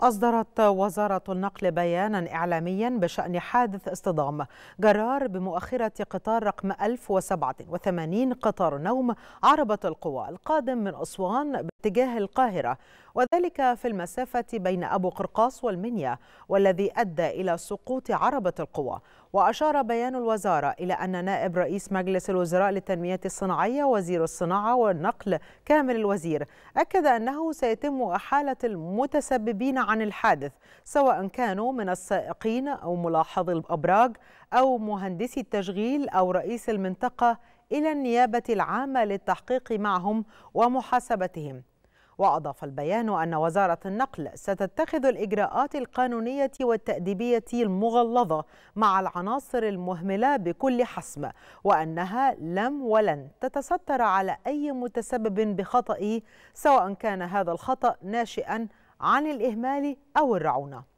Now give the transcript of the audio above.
أصدرت وزارة النقل بيانا إعلاميا بشأن حادث اصطدام جرار بمؤخرة قطار رقم 1087 قطار نوم عربة القوى القادم من أسوان اتجاه القاهرة وذلك في المسافة بين أبو قرقاص والمنيا والذي أدى إلى سقوط عربة القوى وأشار بيان الوزارة إلى أن نائب رئيس مجلس الوزراء للتنمية الصناعية وزير الصناعة والنقل كامل الوزير أكد أنه سيتم إحالة المتسببين عن الحادث سواء كانوا من السائقين أو ملاحظي الأبراج أو مهندسي التشغيل أو رئيس المنطقة إلى النيابة العامة للتحقيق معهم ومحاسبتهم وأضاف البيان أن وزارة النقل ستتخذ الإجراءات القانونية والتأديبية المغلظة مع العناصر المهملة بكل حسم وأنها لم ولن تتستر على أي متسبب بخطأ سواء كان هذا الخطأ ناشئا عن الإهمال أو الرعونة